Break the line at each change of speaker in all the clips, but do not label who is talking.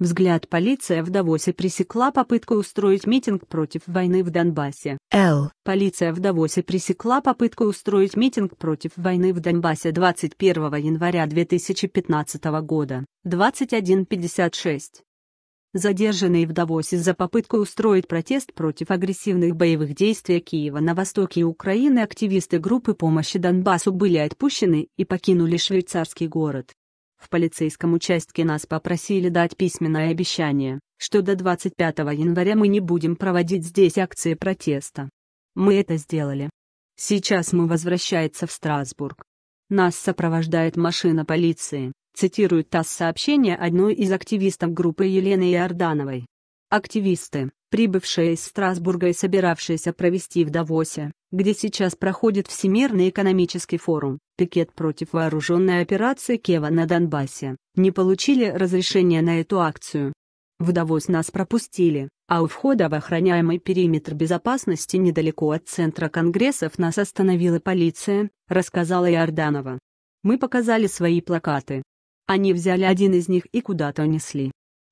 Взгляд полиция в Давосе пресекла попытку устроить митинг против войны в Донбассе. Л. Полиция в Давосе пресекла попытку устроить митинг против войны в Донбассе 21 января 2015 года, 21.56. Задержанный в Давосе за попытку устроить протест против агрессивных боевых действий Киева на востоке Украины активисты группы помощи Донбассу были отпущены и покинули швейцарский город. В полицейском участке нас попросили дать письменное обещание, что до 25 января мы не будем проводить здесь акции протеста. Мы это сделали. Сейчас мы возвращается в Страсбург. Нас сопровождает машина полиции, цитирует ТАСС сообщение одной из активистов группы Елены Иордановой. Активисты, прибывшие из Страсбурга и собиравшиеся провести в Давосе, где сейчас проходит Всемирный экономический форум, пикет против вооруженной операции Кева на Донбассе, не получили разрешения на эту акцию. В Давос нас пропустили, а у входа в охраняемый периметр безопасности недалеко от центра конгрессов нас остановила полиция, рассказала Иорданова. Мы показали свои плакаты. Они взяли один из них и куда-то унесли.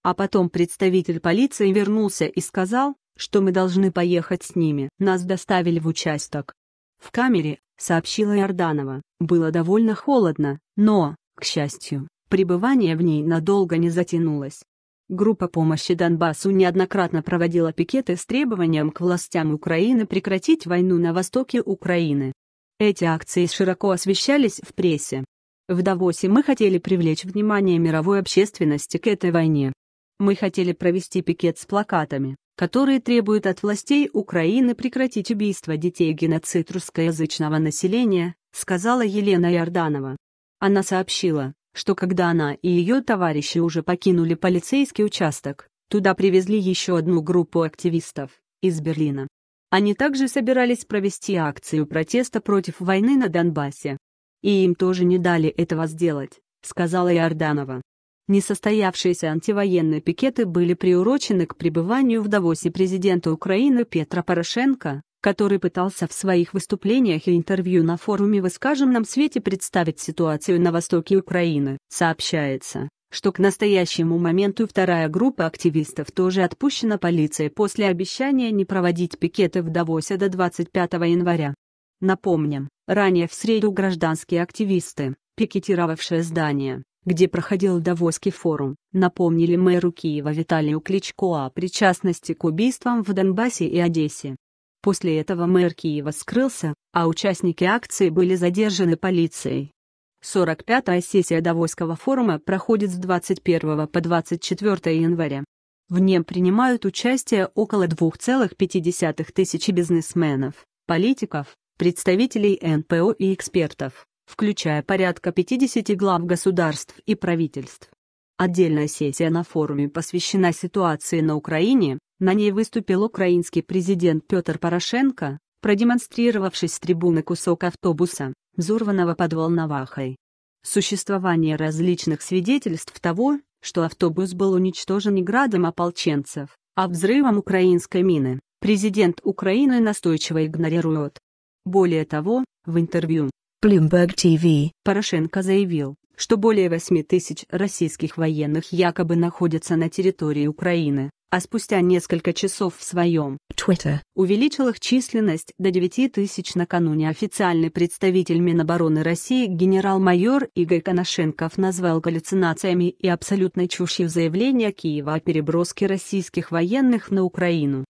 А потом представитель полиции вернулся и сказал, что мы должны поехать с ними. Нас доставили в участок. В камере, сообщила Иорданова, было довольно холодно, но, к счастью, пребывание в ней надолго не затянулось. Группа помощи Донбассу неоднократно проводила пикеты с требованием к властям Украины прекратить войну на востоке Украины. Эти акции широко освещались в прессе. В Давосе мы хотели привлечь внимание мировой общественности к этой войне, мы хотели провести пикет с плакатами, которые требуют от властей Украины прекратить убийство детей и геноцид русскоязычного населения, сказала Елена Ярданова. Она сообщила, что когда она и ее товарищи уже покинули полицейский участок, туда привезли еще одну группу активистов из Берлина. Они также собирались провести акцию протеста против войны на Донбассе. И им тоже не дали этого сделать, сказала Иорданова. Несостоявшиеся антивоенные пикеты были приурочены к пребыванию в Давосе президента Украины Петра Порошенко, который пытался в своих выступлениях и интервью на форуме в искаженном свете представить ситуацию на востоке Украины. Сообщается, что к настоящему моменту вторая группа активистов тоже отпущена полицией после обещания не проводить пикеты в Давосе до 25 января. Напомним, ранее в среду гражданские активисты, пикетировавшие здание, где проходил Давосский форум, напомнили мэру Киева Виталию Кличко о причастности к убийствам в Донбассе и Одессе. После этого мэр Киева скрылся, а участники акции были задержаны полицией. 45-я сессия Давосского форума проходит с 21 по 24 января. В нем принимают участие около 2,5 тысячи бизнесменов, политиков, представителей НПО и экспертов включая порядка 50 глав государств и правительств. Отдельная сессия на форуме посвящена ситуации на Украине, на ней выступил украинский президент Петр Порошенко, продемонстрировавший с трибуны кусок автобуса, взорванного под Волновахой. Существование различных свидетельств того, что автобус был уничтожен не градом ополченцев, а взрывом украинской мины, президент Украины настойчиво игнорирует. Более того, в интервью, Bloomberg TV. Порошенко заявил, что более 8 тысяч российских военных якобы находятся на территории Украины, а спустя несколько часов в своем Twitter увеличил их численность до 9 тысяч накануне. Официальный представитель Минобороны России генерал-майор Игорь Коношенков назвал галлюцинациями и абсолютной чушью заявления Киева о переброске российских военных на Украину.